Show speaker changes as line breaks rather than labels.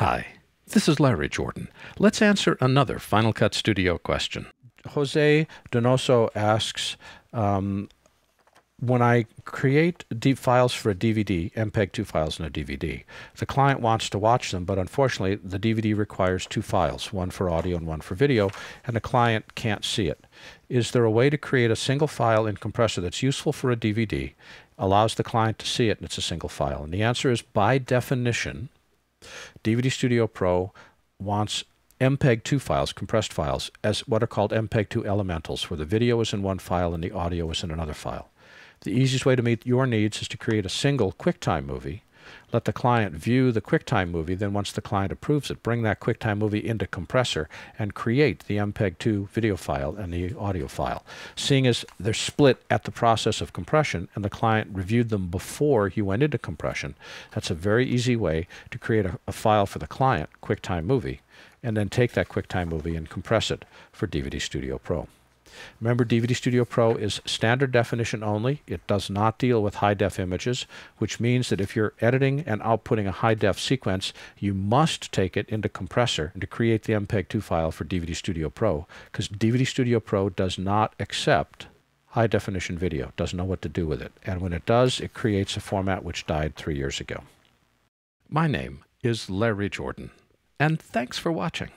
Hi, this is Larry Jordan. Let's answer another Final Cut Studio question. Jose Donoso asks, um, when I create deep files for a DVD, MPEG-2 files in a DVD, the client wants to watch them, but unfortunately the DVD requires two files, one for audio and one for video, and the client can't see it. Is there a way to create a single file in compressor that's useful for a DVD, allows the client to see it, and it's a single file? And the answer is by definition, DVD Studio Pro wants MPEG-2 files, compressed files, as what are called MPEG-2 elementals, where the video is in one file and the audio is in another file. The easiest way to meet your needs is to create a single QuickTime movie let the client view the QuickTime movie, then once the client approves it, bring that QuickTime movie into compressor and create the MPEG-2 video file and the audio file. Seeing as they're split at the process of compression and the client reviewed them before you went into compression, that's a very easy way to create a, a file for the client, QuickTime movie, and then take that QuickTime movie and compress it for DVD Studio Pro. Remember, DVD Studio Pro is standard definition only. It does not deal with high def images, which means that if you're editing and outputting a high def sequence, you must take it into compressor to create the MPEG-2 file for DVD Studio Pro, because DVD Studio Pro does not accept high definition video, doesn't know what to do with it. And when it does, it creates a format which died three years ago. My name is Larry Jordan, and thanks for watching.